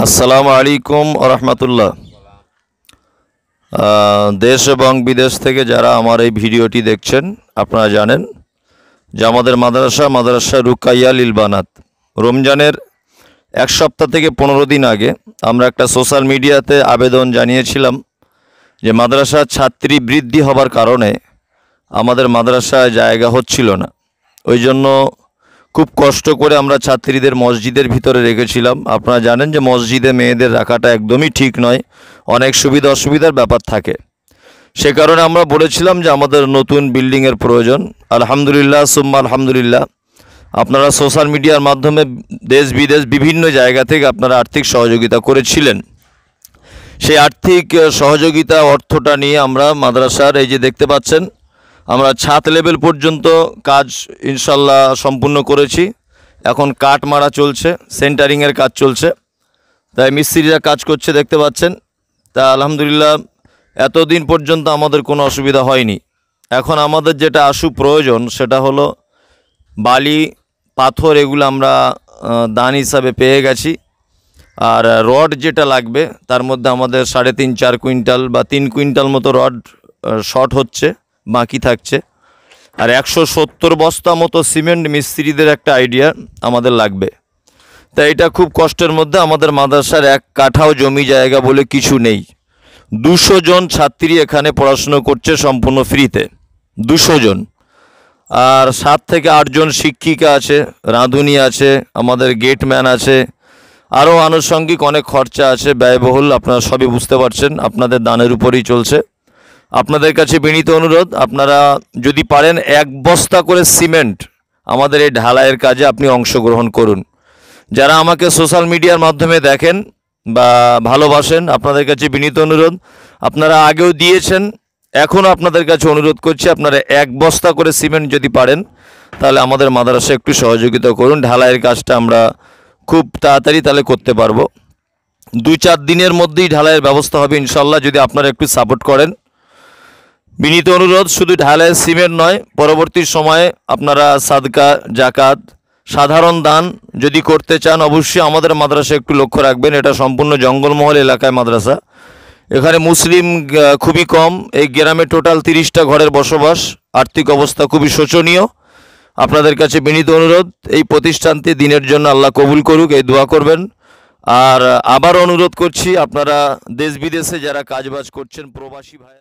আসসালামু আলাইকুম রহমতুল্লাহ দেশ এবং বিদেশ থেকে যারা আমার এই ভিডিওটি দেখছেন আপনারা জানেন যে আমাদের মাদ্রাসা মাদ্রাসা রুকাইয়া লিলবানাত রমজানের এক সপ্তাহ থেকে পনেরো দিন আগে আমরা একটা সোশ্যাল মিডিয়াতে আবেদন জানিয়েছিলাম যে মাদ্রাসা ছাত্রী বৃদ্ধি হবার কারণে আমাদের মাদ্রাসায় জায়গা হচ্ছিল না ওই জন্য খুব কষ্ট করে আমরা ছাত্রীদের মসজিদের ভিতরে রেখেছিলাম আপনারা জানেন যে মসজিদে মেয়েদের রাখাটা একদমই ঠিক নয় অনেক সুবিধা অসুবিধার ব্যাপার থাকে সে কারণে আমরা বলেছিলাম যে আমাদের নতুন বিল্ডিংয়ের প্রয়োজন আলহামদুলিল্লাহ সুম্মা আলহামদুলিল্লাহ আপনারা সোশ্যাল মিডিয়ার মাধ্যমে দেশ বিদেশ বিভিন্ন জায়গা থেকে আপনারা আর্থিক সহযোগিতা করেছিলেন সেই আর্থিক সহযোগিতা অর্থটা নিয়ে আমরা মাদ্রাসার এই যে দেখতে পাচ্ছেন আমরা ছাদ লেভেল পর্যন্ত কাজ ইনশাল্লাহ সম্পূর্ণ করেছি এখন কাট মারা চলছে সেন্টারিংয়ের কাজ চলছে তাই মিস্ত্রিরা কাজ করছে দেখতে পাচ্ছেন তা আলহামদুলিল্লাহ এতদিন পর্যন্ত আমাদের কোনো অসুবিধা হয়নি এখন আমাদের যেটা আশু প্রয়োজন সেটা হলো বালি পাথর এগুলো আমরা দান হিসাবে পেয়ে গেছি আর রড যেটা লাগবে তার মধ্যে আমাদের সাড়ে তিন চার কুইন্টাল বা তিন কুইন্টাল মতো রড শর্ট হচ্ছে বাকি থাকছে আর একশো সত্তর বস্তা মতো সিমেন্ট মিস্ত্রিদের একটা আইডিয়া আমাদের লাগবে তাই এটা খুব কষ্টের মধ্যে আমাদের মাদ্রাসার এক কাঠাও জমি জায়গা বলে কিছু নেই দুশো জন ছাত্রী এখানে পড়াশুনো করছে সম্পূর্ণ ফ্রিতে দুশো জন আর সাত থেকে আটজন শিক্ষিকা আছে রাঁধুনি আছে আমাদের গেটম্যান আছে আরও আনুষঙ্গিক অনেক খরচা আছে ব্যয়বহুল আপনারা সবই বুঝতে পারছেন আপনাদের দানের উপরেই চলছে আপনাদের কাছে বিনীত অনুরোধ আপনারা যদি পারেন এক বস্তা করে সিমেন্ট আমাদের এই ঢালাইয়ের কাজে আপনি অংশগ্রহণ করুন যারা আমাকে সোশ্যাল মিডিয়ার মাধ্যমে দেখেন বা ভালোবাসেন আপনাদের কাছে বিনীত অনুরোধ আপনারা আগেও দিয়েছেন এখনও আপনাদের কাছে অনুরোধ করছি আপনারা এক বস্তা করে সিমেন্ট যদি পারেন তাহলে আমাদের মাদ্রাসা একটু সহযোগিতা করুন ঢালাইয়ের কাজটা আমরা খুব তাড়াতাড়ি তাহলে করতে পারবো দু চার দিনের মধ্যেই ঢালাইয়ের ব্যবস্থা হবে ইনশাল্লাহ যদি আপনারা একটু সাপোর্ট করেন বিনীত অনুরোধ শুধু ঢালাই সিমের নয় পরবর্তী সময়ে আপনারা সাদকা জাকাত সাধারণ দান যদি করতে চান অবশ্যই আমাদের মাদ্রাসা একটু লক্ষ্য রাখবেন এটা সম্পূর্ণ জঙ্গলমহল এলাকায় মাদ্রাসা এখানে মুসলিম খুবই কম এই গ্রামে টোটাল তিরিশটা ঘরের বসবাস আর্থিক অবস্থা খুবই শোচনীয় আপনাদের কাছে বিনীত অনুরোধ এই প্রতিষ্ঠানটি দিনের জন্য আল্লাহ কবুল করুক এই দোয়া করবেন আর আবার অনুরোধ করছি আপনারা দেশ বিদেশে যারা কাজবাজ করছেন প্রবাসী ভাইয়ের